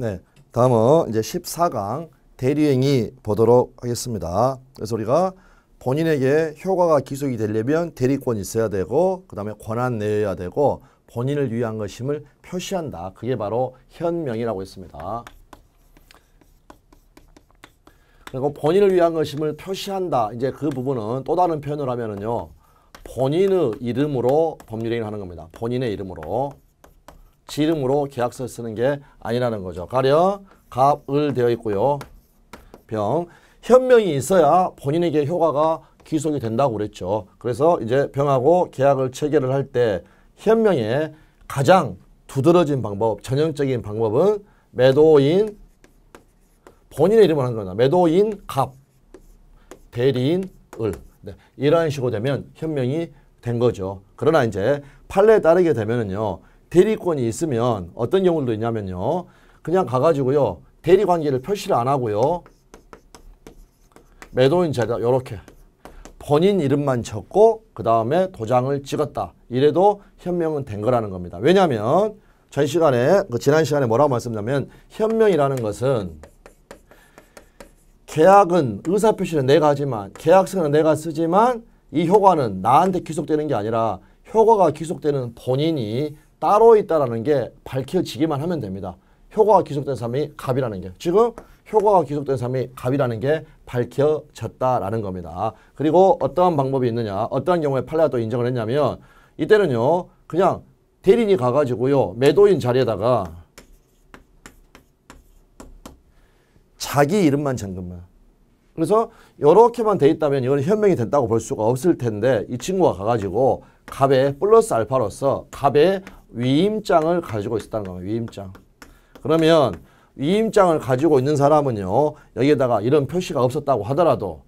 네, 다음은 이제 14강 대리행위 보도록 하겠습니다. 그래서 우리가 본인에게 효과가 기속이 되려면 대리권이 있어야 되고 그 다음에 권한 내야 되고 본인을 위한 것임을 표시한다. 그게 바로 현명이라고 했습니다. 그리고 본인을 위한 것임을 표시한다. 이제 그 부분은 또 다른 표현을 하면은요. 본인의 이름으로 법률행위를 하는 겁니다. 본인의 이름으로. 지름으로 계약서 쓰는 게 아니라는 거죠. 가려 갑을 되어 있고요. 병 현명이 있어야 본인에게 효과가 귀속이 된다고 그랬죠. 그래서 이제 병하고 계약을 체결을 할 때 현명의 가장 두드러진 방법, 전형적인 방법은 매도인 본인의 이름을 한 거다. 매도인 갑, 대리인 을. 네. 이런 식으로 되면 현명이 된 거죠. 그러나 이제 판례에 따르게 되면은요. 대리권이 있으면 어떤 경우도 있냐면요. 그냥 가가지고요. 대리 관계를 표시를 안 하고요. 매도인 제다 이렇게 본인 이름만 적고 그 다음에 도장을 찍었다. 이래도 현명은 된 거라는 겁니다. 왜냐하면 전 시간에 그 지난 시간에 뭐라고 말씀드냐면 현명이라는 것은 계약은 의사표시는 내가 하지만 계약서는 내가 쓰지만 이 효과는 나한테 귀속되는 게 아니라 효과가 귀속되는 본인이 따로 있다라는 게 밝혀지기만 하면 됩니다. 효과가 귀속된 삶이 갑이라는 게 지금 효과가 귀속된 삶이 갑이라는 게 밝혀졌다라는 겁니다. 그리고 어떠한 방법이 있느냐 어떠한 경우에 팔레가 또 인정을 했냐면 이때는요 그냥 대리인이 가가지고요 매도인 자리에다가 자기 이름만 잠금만 그래서 이렇게만 돼 있다면 이건 현명이 됐다고 볼 수가 없을 텐데 이 친구가 가가지고 갑의 플러스 알파로서 갑의 위임장을 가지고 있었다는 겁니다. 위임장. 그러면 위임장을 가지고 있는 사람은요. 여기에다가 이런 표시가 없었다고 하더라도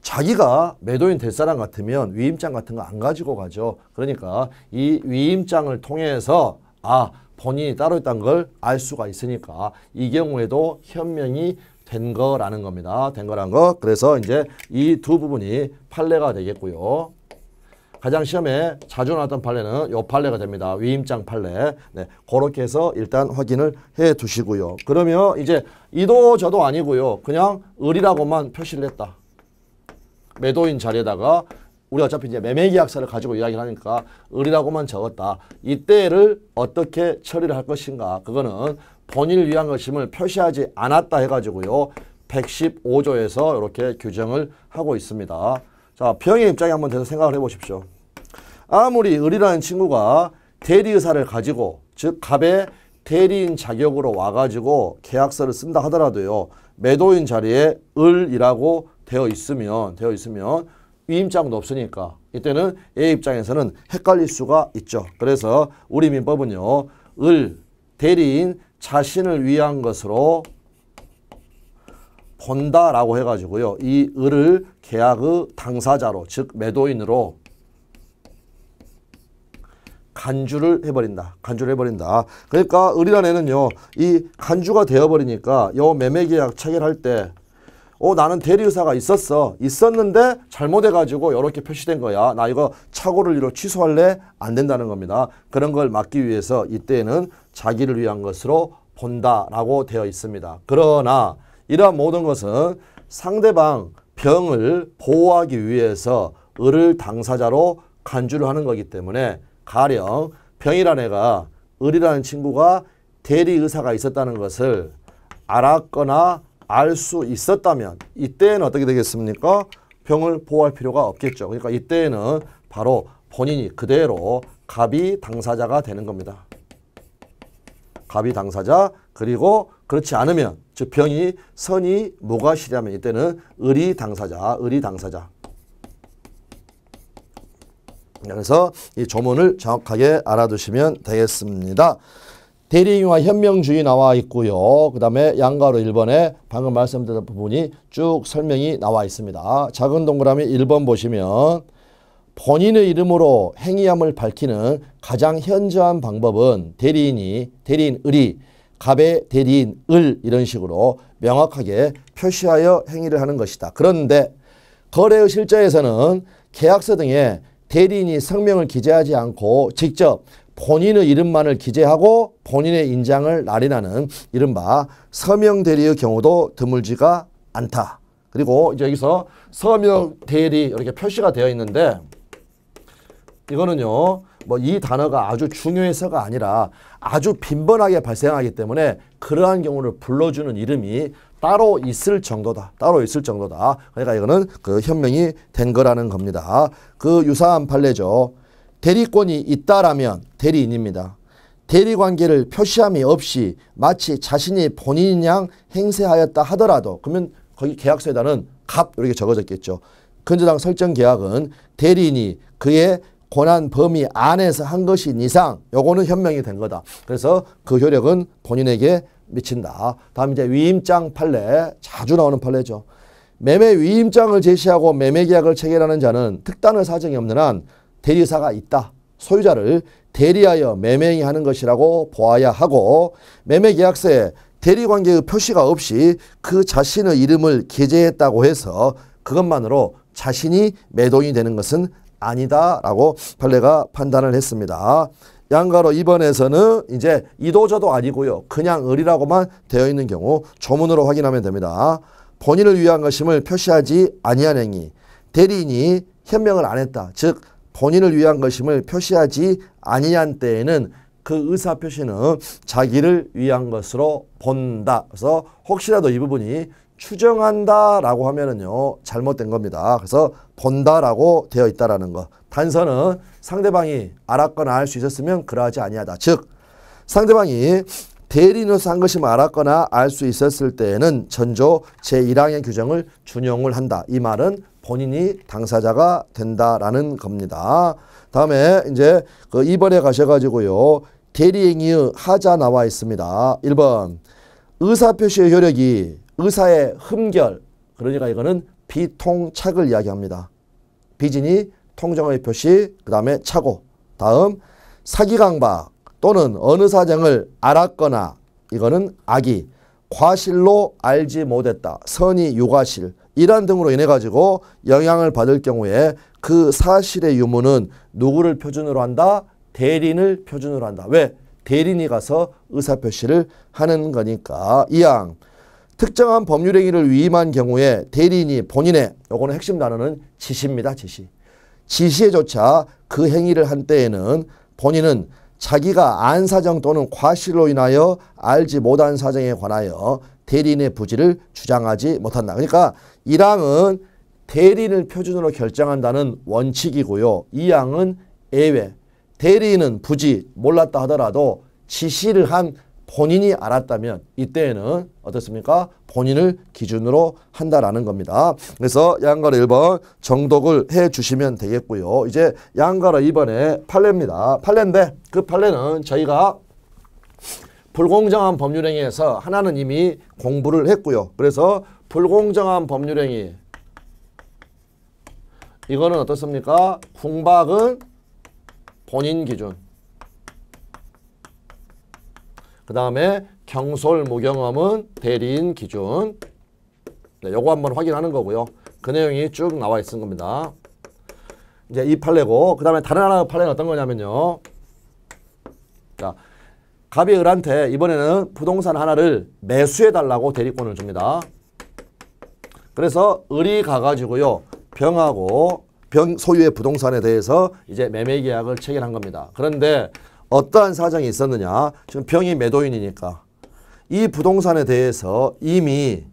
자기가 매도인 될 사람 같으면 위임장 같은 거 안 가지고 가죠. 그러니까 이 위임장을 통해서 아 본인이 따로 있다는 걸 알 수가 있으니까 이 경우에도 현명이 된 거라는 겁니다. 된 거란 거. 그래서 이제 이 두 부분이 판례가 되겠고요. 가장 시험에 자주 나왔던 판례는 요 판례가 됩니다. 위임장 판례. 네, 그렇게 해서 일단 확인을 해 두시고요. 그러면 이제 이도 저도 아니고요. 그냥 을이라고만 표시를 했다. 매도인 자리에다가 우리 어차피 이제 매매계약서를 가지고 이야기를 하니까 을이라고만 적었다. 이때를 어떻게 처리를 할 것인가. 그거는 본인을 위한 것임을 표시하지 않았다 해가지고요. 115조에서 이렇게 규정을 하고 있습니다. 자, 병의 입장에 한번 대해서 생각을 해보십시오. 아무리 을이라는 친구가 대리의사를 가지고 즉 갑의 대리인 자격으로 와가지고 계약서를 쓴다 하더라도요. 매도인 자리에 을이라고 되어 있으면 되어 있으면 위임장도 없으니까 이때는 A 입장에서는 헷갈릴 수가 있죠. 그래서 우리 민법은요. 을 대리인 자신을 위한 것으로 본다라고 해가지고요. 이 을을 계약의 당사자로 즉 매도인으로 간주를 해버린다. 간주를 해버린다. 그러니까 을이란 애는요. 이 간주가 되어버리니까 요 매매계약 체결할 때 어, 나는 대리의사가 있었어. 있었는데 잘못해가지고 이렇게 표시된 거야. 나 이거 착오를 이로 취소할래? 안 된다는 겁니다. 그런 걸 막기 위해서 이때는 자기를 위한 것으로 본다라고 되어 있습니다. 그러나 이러한 모든 것은 상대방 병을 보호하기 위해서 을을 당사자로 간주를 하는 거기 때문에 가령 병이라는 애가 을이라는 친구가 대리의사가 있었다는 것을 알았거나 알 수 있었다면 이때는 어떻게 되겠습니까? 병을 보호할 필요가 없겠죠. 그러니까 이때는 바로 본인이 그대로 갑이 당사자가 되는 겁니다. 갑이 당사자 그리고 그렇지 않으면 즉 병이 선이 뭐가 시려면 이때는 을이 당사자 을이 당사자 그래서 이 조문을 정확하게 알아두시면 되겠습니다. 대리인과 현명주의 나와 있고요. 그 다음에 양가로 1번에 방금 말씀드린 부분이 쭉 설명이 나와 있습니다. 작은 동그라미 1번 보시면 본인의 이름으로 행위함을 밝히는 가장 현저한 방법은 대리인이 대리인을이 갑의 대리인을 이런 식으로 명확하게 표시하여 행위를 하는 것이다. 그런데 거래의 실제에서는 계약서 등에 대리인이 성명을 기재하지 않고 직접 본인의 이름만을 기재하고 본인의 인장을 날인하는 이른바 서명 대리의 경우도 드물지가 않다. 그리고 이제 여기서 서명 대리 이렇게 표시가 되어 있는데 이거는요. 뭐 이 단어가 아주 중요해서가 아니라 아주 빈번하게 발생하기 때문에 그러한 경우를 불러주는 이름이 따로 있을 정도다. 따로 있을 정도다. 그러니까 이거는 그 현명이 된 거라는 겁니다. 그 유사한 판례죠. 대리권이 있다라면 대리인입니다. 대리관계를 표시함이 없이 마치 자신이 본인 양 행세하였다 하더라도 그러면 거기 계약서에다는 갑 이렇게 적어졌겠죠. 근저당 설정 계약은 대리인이 그의 권한 범위 안에서 한 것인 이상 요거는 현명이 된 거다. 그래서 그 효력은 본인에게 미친다. 다음 이제 위임장 판례 자주 나오는 판례죠. 매매 위임장을 제시하고 매매 계약을 체결하는 자는 특단의 사정이 없는 한 대리사가 있다. 소유자를 대리하여 매매하는 것이라고 보아야 하고 매매 계약서에 대리관계의 표시가 없이 그 자신의 이름을 게재했다고 해서 그것만으로 자신이 매도인이 되는 것은 아니다라고 판례가 판단을 했습니다. 양가로 2번에서는 이제 이도저도 아니고요. 그냥 을이라고만 되어 있는 경우 조문으로 확인하면 됩니다. 본인을 위한 것임을 표시하지 아니한 행위. 대리인이 현명을 안 했다. 즉 본인을 위한 것임을 표시하지 아니한 때에는 그 의사 표시는 자기를 위한 것으로 본다. 그래서 혹시라도 이 부분이 추정한다라고 하면은요 잘못된 겁니다. 그래서 본다라고 되어 있다라는 것 단서는 상대방이 알았거나 알 수 있었으면 그러하지 아니하다. 즉 상대방이 대리인으로서 한 것임을 알았거나 알 수 있었을 때에는 전조 제1항의 규정을 준용을 한다. 이 말은 본인이 당사자가 된다라는 겁니다. 다음에 이제 그 2번에 가셔가지고요. 대리행위의 하자 나와 있습니다. 1번 의사표시의 효력이 의사의 흠결 그러니까 이거는 비통착을 이야기합니다. 비진이 통정의 표시, 그 다음에 착오. 다음 사기 강박 또는 어느 사정을 알았거나 이거는 악이 과실로 알지 못했다. 선의 유과실 이란 등으로 인해 가지고 영향을 받을 경우에 그 사실의 유무는 누구를 표준으로 한다? 대리인을 표준으로 한다. 왜? 대리인이 가서 의사표시를 하는 거니까. 이양 특정한 법률 행위를 위임한 경우에 대리인이 본인의 요거는 핵심 단어는 지시입니다. 지시. 지시에조차 그 행위를 한 때에는 본인은 자기가 안 사정 또는 과실로 인하여 알지 못한 사정에 관하여 대리인의 부지를 주장하지 못한다. 그러니까 이항은 대리인을 표준으로 결정한다는 원칙이고요. 이항은 예외. 대리인은 부지 몰랐다 하더라도 지시를 한 본인이 알았다면 이때에는 어떻습니까? 본인을 기준으로 한다라는 겁니다. 그래서 양가로 1번 정독을 해 주시면 되겠고요. 이제 양가로 2번에 판례입니다. 판례인데 그 판례는 저희가 불공정한 법률행위에서 하나는 이미 공부를 했고요. 그래서 불공정한 법률행위 이거는 어떻습니까? 궁박은 본인 기준 그 다음에 경솔 무경험은 대리인 기준 네, 요거 한번 확인하는 거고요. 그 내용이 쭉 나와 있는 겁니다. 이제 이 판례고 그 다음에 다른 하나 판례는 어떤 거냐면요. 자, 갑이 을한테 이번에는 부동산 하나를 매수해달라고 대리권을 줍니다. 그래서 을이 가가지고요. 병하고 병 소유의 부동산에 대해서 이제 매매 계약을 체결한 겁니다. 그런데 어떠한 사정이 있었느냐. 지금 병이 매도인이니까. 이 부동산에 대해서 이미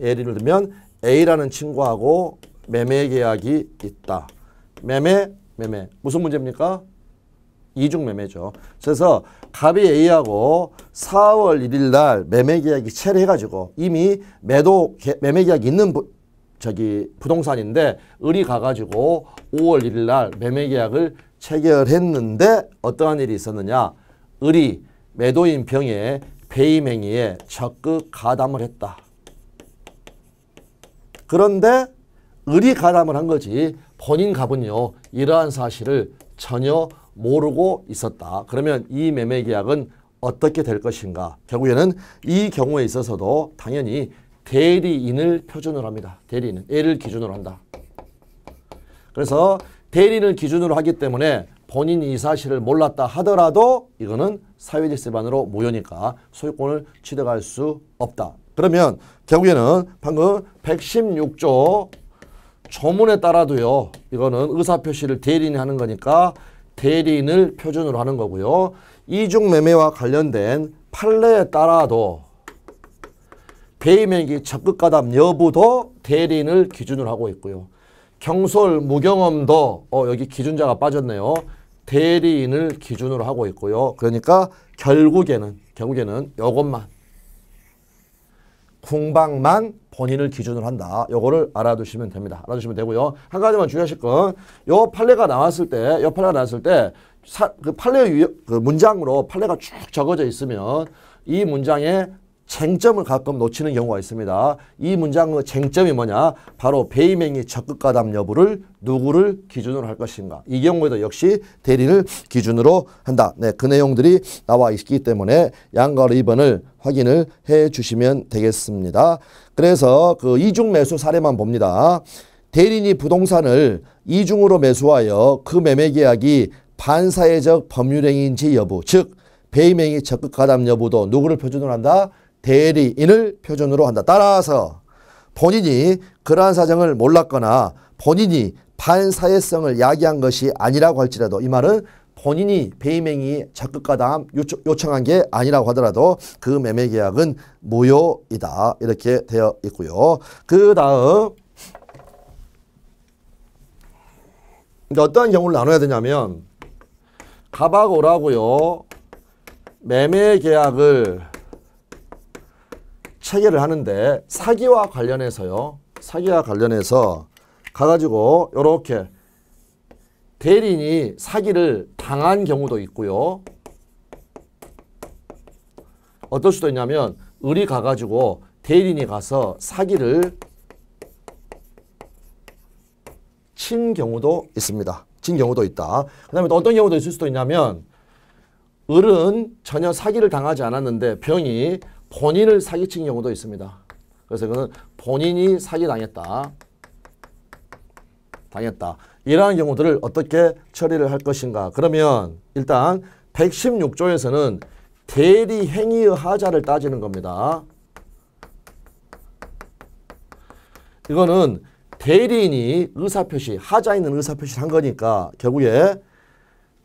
예를 들면 A라는 친구하고 매매 계약이 있다. 매매, 매매. 무슨 문제입니까? 이중 매매죠. 그래서 갑이 A하고 4월 1일 날 매매 계약이 체례해가지고 이미 매도 매매 계약이 있는 저기 부동산인데 을이 가가지고 5월 1일 날 매매 계약을 체결했는데 어떠한 일이 있었느냐. 을이 매도인 병의 배임 행위에 적극 가담을 했다. 그런데 을이 가담을 한 거지 본인 갑은요. 이러한 사실을 전혀 모르고 있었다. 그러면 이 매매 계약은 어떻게 될 것인가. 결국에는 이 경우에 있어서도 당연히 대리인을 표준으로 합니다. 대리인은 L을 기준으로 한다. 그래서 대리인을 기준으로 하기 때문에 본인이 이 사실을 몰랐다 하더라도 이거는 사회질서반으로 모여니까 소유권을 취득할 수 없다. 그러면 결국에는 방금 116조 조문에 따라도요. 이거는 의사표시를 대리인이 하는 거니까 대리인을 표준으로 하는 거고요. 이중매매와 관련된 판례에 따라도 배임행위 적극 가담 여부도 대리인을 기준으로 하고 있고요. 경솔 무경험도 어, 여기 기준자가 빠졌네요. 대리인을 기준으로 하고 있고요. 그러니까 결국에는 결국에는 이것만 궁방만 본인을 기준으로 한다. 요거를 알아두시면 됩니다. 알아두시면 되고요. 한 가지만 주의하실 건요 판례가 나왔을 때, 요 판례가 나왔을 때 사, 그 판례 유, 그 문장으로 판례가 쭉 적어져 있으면 이 문장에 쟁점을 가끔 놓치는 경우가 있습니다. 이 문장의 쟁점이 뭐냐? 바로 배임행위 적극 가담 여부를 누구를 기준으로 할 것인가. 이 경우에도 역시 대리를 기준으로 한다. 네, 그 내용들이 나와 있기 때문에 양과 리번을 확인을 해 주시면 되겠습니다. 그래서 그 이중 매수 사례만 봅니다. 대리인이 부동산을 이중으로 매수하여 그 매매 계약이 반사회적 법률행위인지 여부, 즉 배임행위 적극 가담 여부도 누구를 표준으로 한다? 대리인을 표준으로 한다. 따라서 본인이 그러한 사정을 몰랐거나 본인이 반사회성을 야기한 것이 아니라고 할지라도 이 말은 본인이 배임행위 적극가담 요청한 게 아니라고 하더라도 그 매매계약은 무효이다 이렇게 되어 있고요. 그 다음 어떠한 경우를 나눠야 되냐면 가박 오라고요. 매매계약을 체계를 하는데 사기와 관련해서요. 사기와 관련해서 가가지고 이렇게 대리인이 사기를 당한 경우도 있고요. 어떨 수도 있냐면 을이 가가지고 대리인이 가서 사기를 친 경우도 있습니다. 친 경우도 있다. 그 다음에 또 어떤 경우도 있을 수도 있냐면 을은 전혀 사기를 당하지 않았는데 병이 본인을 사기친 경우도 있습니다. 그래서 그는 본인이 사기당했다. 당했다. 이러한 경우들을 어떻게 처리를 할 것인가. 그러면 일단 116조에서는 대리 행위의 하자를 따지는 겁니다. 이거는 대리인이 의사표시, 하자 있는 의사표시를 한 거니까 결국에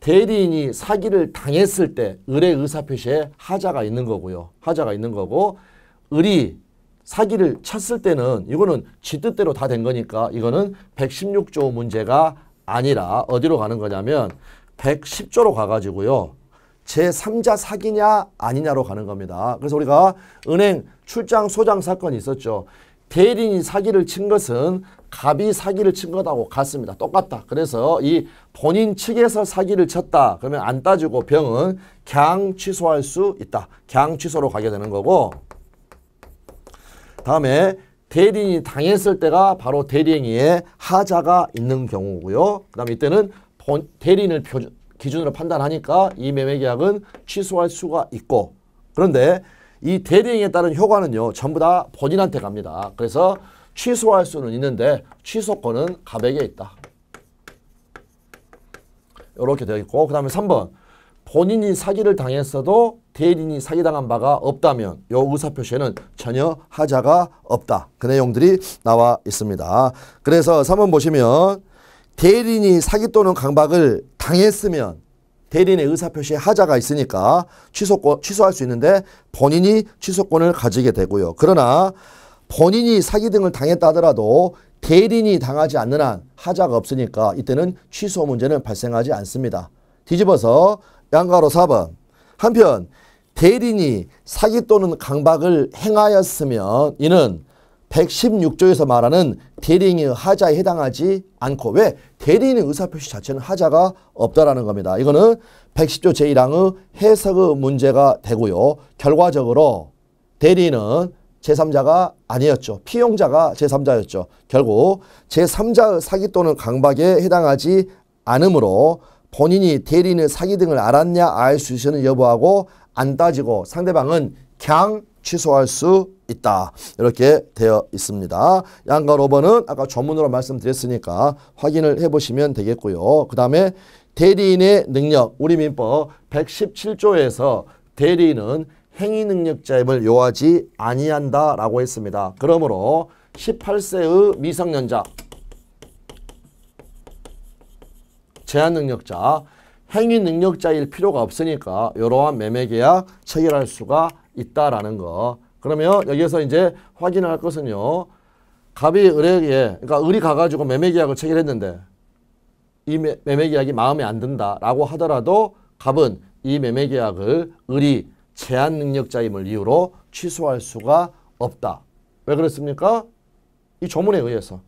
대리인이 사기를 당했을 때 을의 의사표시에 하자가 있는 거고요. 하자가 있는 거고 을이 사기를 쳤을 때는 이거는 지 뜻대로 다 된 거니까 이거는 116조 문제가 아니라 어디로 가는 거냐면 110조로 가가지고요. 제3자 사기냐 아니냐로 가는 겁니다. 그래서 우리가 은행 출장 소장 사건이 있었죠. 대리인이 사기를 친 것은 갑이 사기를 친 거다고 같습니다. 똑같다. 그래서 이 본인 측에서 사기를 쳤다. 그러면 안 따지고 병은 갱 취소할 수 있다. 갱 취소로 가게 되는 거고 다음에 대리인이 당했을 때가 바로 대리행위에 하자가 있는 경우고요. 그 다음에 이때는 본, 대리인을 표준, 기준으로 판단하니까 이 매매계약은 취소할 수가 있고 그런데 이 대리행위에 따른 효과는요. 전부 다 본인한테 갑니다. 그래서 취소할 수는 있는데 취소권은 갑에게 있다. 이렇게 되어 있고 그 다음에 3번 본인이 사기를 당했어도 대리인이 사기당한 바가 없다면 요 의사표시에는 전혀 하자가 없다. 그 내용들이 나와 있습니다. 그래서 3번 보시면 대리인이 사기 또는 강박을 당했으면 대리인의 의사표시에 하자가 있으니까 취소권, 취소할 수 있는데 본인이 취소권을 가지게 되고요. 그러나 본인이 사기 등을 당했다 하더라도 대리인이 당하지 않는 한 하자가 없으니까 이때는 취소 문제는 발생하지 않습니다. 뒤집어서 양가로 4번 한편 대리인이 사기 또는 강박을 행하였으면 이는 116조에서 말하는 대리인의 하자에 해당하지 않고 왜 대리인의 의사표시 자체는 하자가 없다라는 겁니다. 이거는 110조 제1항의 해석의 문제가 되고요. 결과적으로 대리인은 제3자가 아니었죠. 피용자가 제3자였죠. 결국 제3자의 사기 또는 강박에 해당하지 않으므로 본인이 대리인의 사기 등을 알았냐 알 수 있으는 여부하고 안 따지고 상대방은 그냥 취소할 수 있다. 이렇게 되어 있습니다. 양과 로버는 아까 전문으로 말씀드렸으니까 확인을 해보시면 되겠고요. 그 다음에 대리인의 능력 우리 민법 117조에서 대리인은 행위 능력자임을 요하지 아니한다라고 했습니다. 그러므로 18세의 미성년자 제한 능력자 행위 능력자일 필요가 없으니까 이러한 매매 계약 체결할 수가 있다라는 거. 그러면 여기서 이제 확인할 것은요. 갑이 을에게 그러니까 을이 가가지고 매매 계약을 체결했는데 이 매매 계약이 마음에 안 든다라고 하더라도 갑은 이 매매 계약을 을이 제한 능력자임을 이유로 취소할 수가 없다. 왜 그렇습니까? 이 조문에 의해서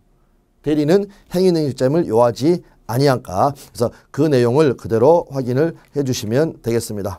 대리는 행위 능력자임을 요하지 아니한가. 그래서 그 내용을 그대로 확인을 해 주시면 되겠습니다.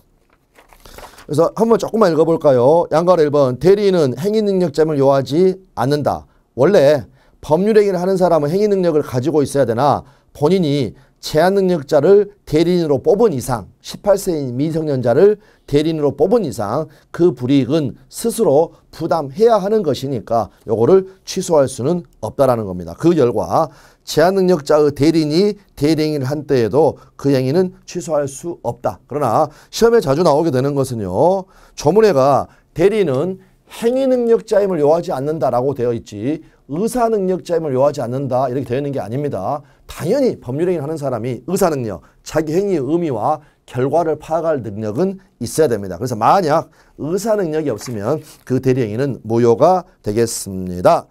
그래서 한번 조금만 읽어볼까요? 양가 1번 대리인 행위 능력자임을 요하지 않는다. 원래 법률 행위를 하는 사람은 행위 능력을 가지고 있어야 되나 본인이 제한 능력자를 대리인으로 뽑은 이상 18세인 미성년자를 대리인으로 뽑은 이상 그 불이익은 스스로 부담해야 하는 것이니까 요거를 취소할 수는 없다라는 겁니다. 그 결과 제한 능력자의 대리인이 대리행위한 때에도 그 행위는 취소할 수 없다. 그러나 시험에 자주 나오게 되는 것은요. 조문회가 대리는 행위 능력자임을 요하지 않는다라고 되어 있지 의사 능력자임을 요하지 않는다 이렇게 되어 있는 게 아닙니다. 당연히 법률행위를 하는 사람이 의사 능력, 자기 행위의 의미와 결과를 파악할 능력은 있어야 됩니다. 그래서 만약 의사 능력이 없으면 그 대리행위는 무효가 되겠습니다.